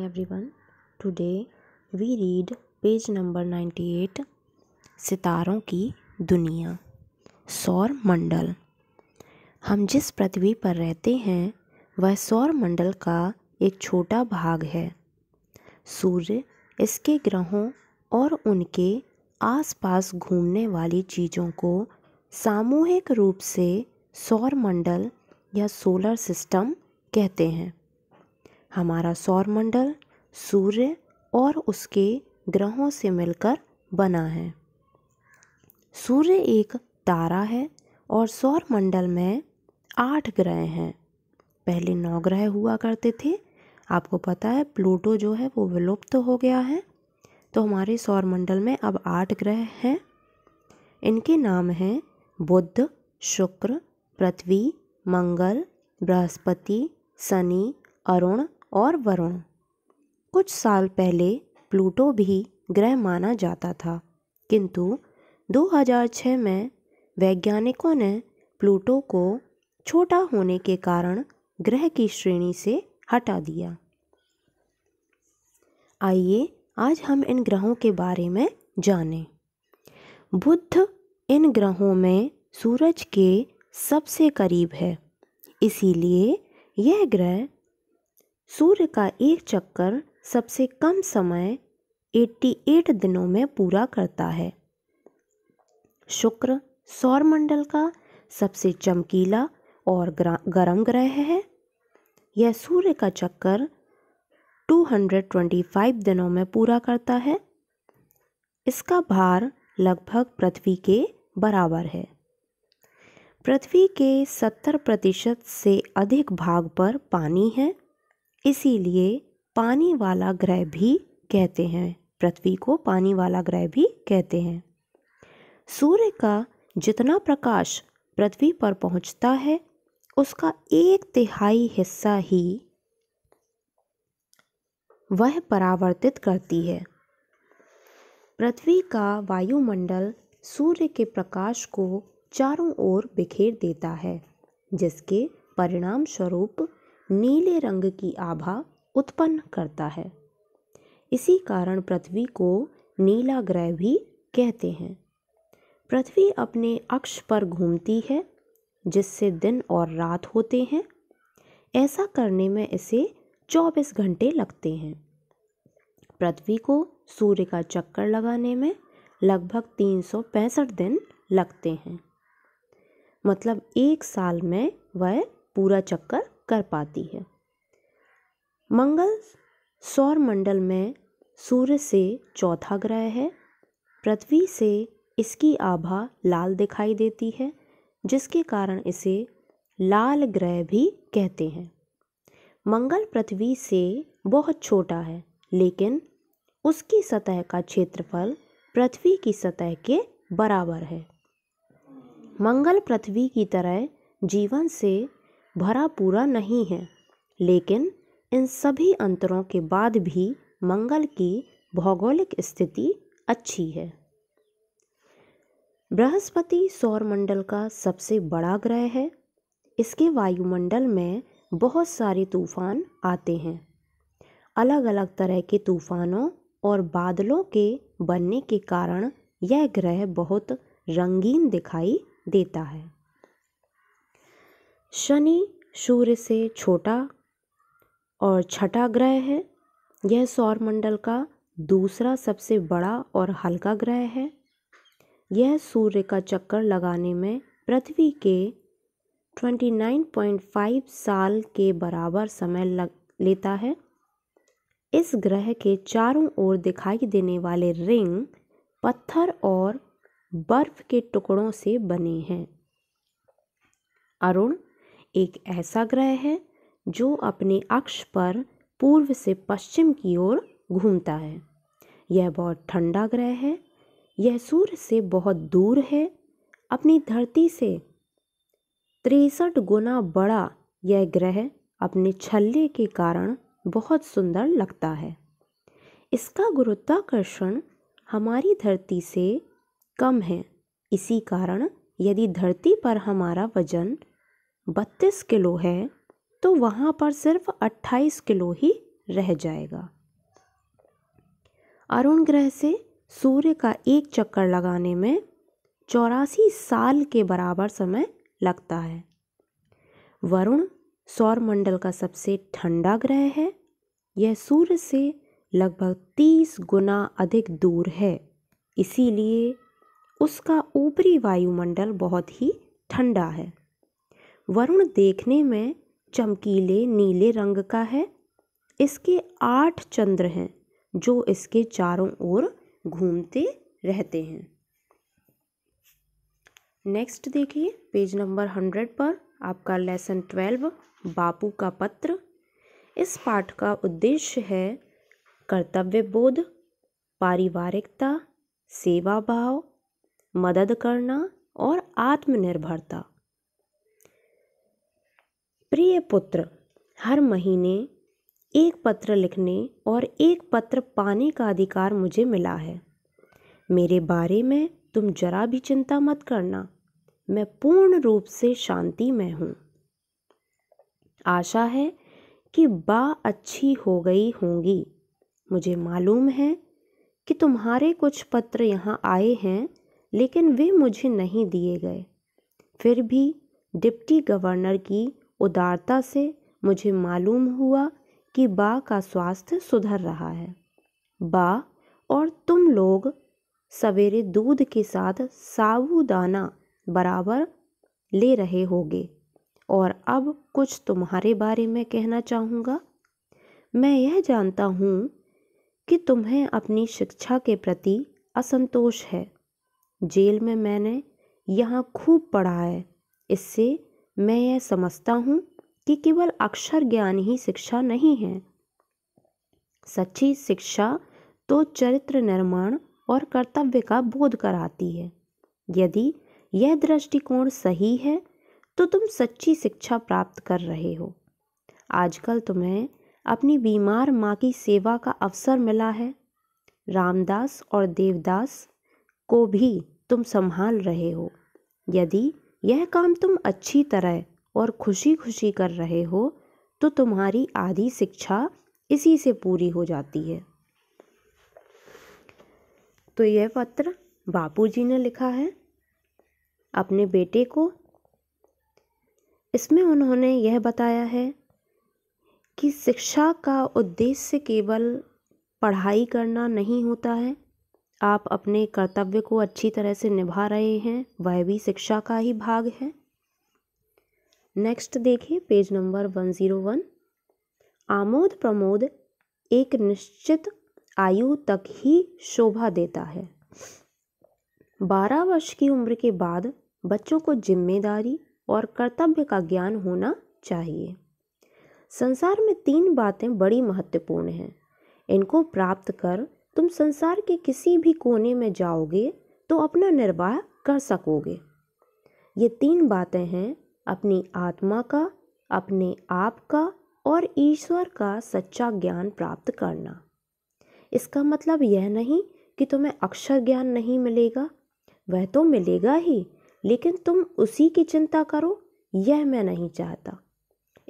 everyone we read page number ninety eight सितारों की दुनिया सौर मंडल हम जिस पृथ्वी पर रहते हैं वह सौर मंडल का एक छोटा भाग है सूर्य इसके ग्रहों और उनके आसपास घूमने वाली चीज़ों को सामूहिक रूप से सौर मंडल या सोलर सिस्टम कहते हैं हमारा सौरमंडल सूर्य और उसके ग्रहों से मिलकर बना है सूर्य एक तारा है और सौरमंडल में आठ ग्रह हैं पहले नौ ग्रह हुआ करते थे आपको पता है प्लूटो जो है वो विलुप्त हो गया है तो हमारे सौरमंडल में अब आठ ग्रह हैं इनके नाम हैं बुध शुक्र पृथ्वी मंगल बृहस्पति शनि अरुण और वरुण कुछ साल पहले प्लूटो भी ग्रह माना जाता था किंतु 2006 में वैज्ञानिकों ने प्लूटो को छोटा होने के कारण ग्रह की श्रेणी से हटा दिया आइए आज हम इन ग्रहों के बारे में जानें बुध इन ग्रहों में सूरज के सबसे करीब है इसीलिए यह ग्रह सूर्य का एक चक्कर सबसे कम समय 88 दिनों में पूरा करता है शुक्र सौरमंडल का सबसे चमकीला और गर्म ग्रह है यह सूर्य का चक्कर 225 दिनों में पूरा करता है इसका भार लगभग पृथ्वी के बराबर है पृथ्वी के 70 प्रतिशत से अधिक भाग पर पानी है इसीलिए पानी वाला ग्रह भी कहते हैं पृथ्वी को पानी वाला ग्रह भी कहते हैं सूर्य का जितना प्रकाश पृथ्वी पर पहुंचता है उसका एक तिहाई हिस्सा ही वह परावर्तित करती है पृथ्वी का वायुमंडल सूर्य के प्रकाश को चारों ओर बिखेर देता है जिसके परिणाम स्वरूप नीले रंग की आभा उत्पन्न करता है इसी कारण पृथ्वी को नीला ग्रह भी कहते हैं पृथ्वी अपने अक्ष पर घूमती है जिससे दिन और रात होते हैं ऐसा करने में इसे 24 घंटे लगते हैं पृथ्वी को सूर्य का चक्कर लगाने में लगभग तीन दिन लगते हैं मतलब एक साल में वह पूरा चक्कर कर पाती है मंगल सौर मंडल में सूर्य से चौथा ग्रह है पृथ्वी से इसकी आभा लाल दिखाई देती है जिसके कारण इसे लाल ग्रह भी कहते हैं मंगल पृथ्वी से बहुत छोटा है लेकिन उसकी सतह का क्षेत्रफल पृथ्वी की सतह के बराबर है मंगल पृथ्वी की तरह जीवन से भरा पूरा नहीं है लेकिन इन सभी अंतरों के बाद भी मंगल की भौगोलिक स्थिति अच्छी है बृहस्पति सौरमंडल का सबसे बड़ा ग्रह है इसके वायुमंडल में बहुत सारे तूफान आते हैं अलग अलग तरह के तूफानों और बादलों के बनने के कारण यह ग्रह बहुत रंगीन दिखाई देता है शनि सूर्य से छोटा और छठा ग्रह है यह सौरमंडल का दूसरा सबसे बड़ा और हल्का ग्रह है यह सूर्य का चक्कर लगाने में पृथ्वी के 29.5 साल के बराबर समय लग लेता है इस ग्रह के चारों ओर दिखाई देने वाले रिंग पत्थर और बर्फ के टुकड़ों से बने हैं अरुण एक ऐसा ग्रह है जो अपने अक्ष पर पूर्व से पश्चिम की ओर घूमता है यह बहुत ठंडा ग्रह है यह सूर्य से बहुत दूर है अपनी धरती से तिरसठ गुना बड़ा यह ग्रह अपने छल्ले के कारण बहुत सुंदर लगता है इसका गुरुत्वाकर्षण हमारी धरती से कम है इसी कारण यदि धरती पर हमारा वजन बत्तीस किलो है तो वहाँ पर सिर्फ अट्ठाईस किलो ही रह जाएगा अरुण ग्रह से सूर्य का एक चक्कर लगाने में चौरासी साल के बराबर समय लगता है वरुण सौरमंडल का सबसे ठंडा ग्रह है यह सूर्य से लगभग तीस गुना अधिक दूर है इसीलिए उसका ऊपरी वायुमंडल बहुत ही ठंडा है वरुण देखने में चमकीले नीले रंग का है इसके आठ चंद्र हैं जो इसके चारों ओर घूमते रहते हैं नेक्स्ट देखिए पेज नंबर हंड्रेड पर आपका लेसन ट्वेल्व बापू का पत्र इस पाठ का उद्देश्य है कर्तव्य बोध पारिवारिकता सेवा भाव मदद करना और आत्मनिर्भरता प्रिय पुत्र हर महीने एक पत्र लिखने और एक पत्र पाने का अधिकार मुझे मिला है मेरे बारे में तुम जरा भी चिंता मत करना मैं पूर्ण रूप से शांति में हूँ आशा है कि बा अच्छी हो गई होंगी मुझे मालूम है कि तुम्हारे कुछ पत्र यहाँ आए हैं लेकिन वे मुझे नहीं दिए गए फिर भी डिप्टी गवर्नर की उदारता से मुझे मालूम हुआ कि बा का स्वास्थ्य सुधर रहा है बा और तुम लोग सवेरे दूध के साथ साबूदाना बराबर ले रहे होगे और अब कुछ तुम्हारे बारे में कहना चाहूँगा मैं यह जानता हूँ कि तुम्हें अपनी शिक्षा के प्रति असंतोष है जेल में मैंने यहाँ खूब पढ़ा है इससे मैं यह समझता हूँ कि केवल अक्षर ज्ञान ही शिक्षा नहीं है सच्ची शिक्षा तो चरित्र निर्माण और कर्तव्य का बोध कराती है यदि यह दृष्टिकोण सही है तो तुम सच्ची शिक्षा प्राप्त कर रहे हो आजकल तुम्हें अपनी बीमार माँ की सेवा का अवसर मिला है रामदास और देवदास को भी तुम संभाल रहे हो यदि यह काम तुम अच्छी तरह और खुशी खुशी कर रहे हो तो तुम्हारी आधी शिक्षा इसी से पूरी हो जाती है तो यह पत्र बापूजी ने लिखा है अपने बेटे को इसमें उन्होंने यह बताया है कि शिक्षा का उद्देश्य केवल पढ़ाई करना नहीं होता है आप अपने कर्तव्य को अच्छी तरह से निभा रहे हैं वह भी शिक्षा का ही भाग है नेक्स्ट देखिए page number one zero one आमोद प्रमोद एक निश्चित आयु तक ही शोभा देता है बारह वर्ष की उम्र के बाद बच्चों को जिम्मेदारी और कर्तव्य का ज्ञान होना चाहिए संसार में तीन बातें बड़ी महत्वपूर्ण हैं इनको प्राप्त कर तुम संसार के किसी भी कोने में जाओगे तो अपना निर्वाह कर सकोगे ये तीन बातें हैं अपनी आत्मा का अपने आप का और ईश्वर का सच्चा ज्ञान प्राप्त करना इसका मतलब यह नहीं कि तुम्हें अक्षर ज्ञान नहीं मिलेगा वह तो मिलेगा ही लेकिन तुम उसी की चिंता करो यह मैं नहीं चाहता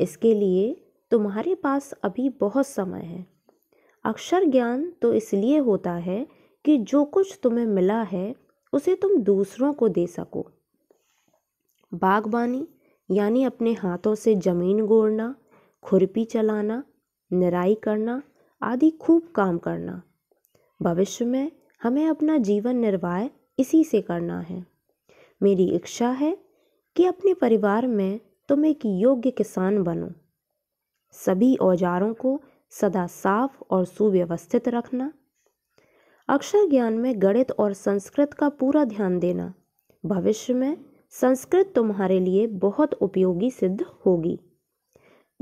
इसके लिए तुम्हारे पास अभी बहुत समय है अक्षर ज्ञान तो इसलिए होता है कि जो कुछ तुम्हें मिला है उसे तुम दूसरों को दे सको बागबानी यानी अपने हाथों से ज़मीन गोड़ना खुरपी चलाना निराई करना आदि खूब काम करना भविष्य में हमें अपना जीवन निर्वाह इसी से करना है मेरी इच्छा है कि अपने परिवार में तुम एक योग्य किसान बनो सभी औजारों को सदा साफ और सुव्यवस्थित रखना अक्षर ज्ञान में गणित और संस्कृत का पूरा ध्यान देना भविष्य में संस्कृत तुम्हारे लिए बहुत उपयोगी सिद्ध होगी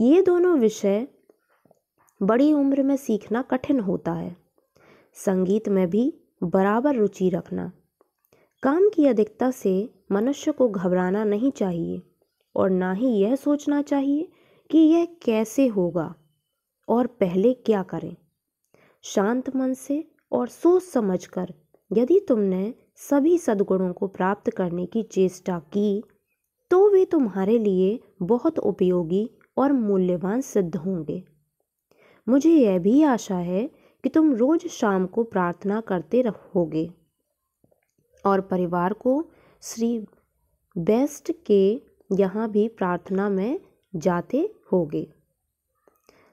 ये दोनों विषय बड़ी उम्र में सीखना कठिन होता है संगीत में भी बराबर रुचि रखना काम की अधिकता से मनुष्य को घबराना नहीं चाहिए और ना ही यह सोचना चाहिए कि यह कैसे होगा और पहले क्या करें शांत मन से और सोच समझकर यदि तुमने सभी सद्गुणों को प्राप्त करने की चेष्टा की तो वे तुम्हारे लिए बहुत उपयोगी और मूल्यवान सिद्ध होंगे मुझे यह भी आशा है कि तुम रोज शाम को प्रार्थना करते रहोगे और परिवार को श्री बेस्ट के यहाँ भी प्रार्थना में जाते होगे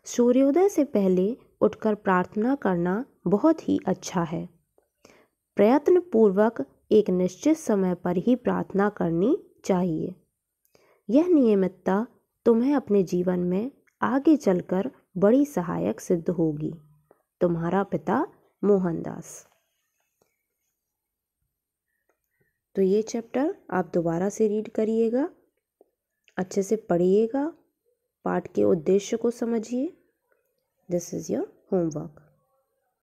सूर्योदय से पहले उठकर प्रार्थना करना बहुत ही अच्छा है प्रयत्न पूर्वक एक निश्चित समय पर ही प्रार्थना करनी चाहिए यह नियमितता तुम्हें अपने जीवन में आगे चलकर बड़ी सहायक सिद्ध होगी तुम्हारा पिता मोहनदास तो ये चैप्टर आप दोबारा से रीड करिएगा अच्छे से पढ़िएगा पाठ के उद्देश्य को समझिए दिस इज़ योर होमवर्क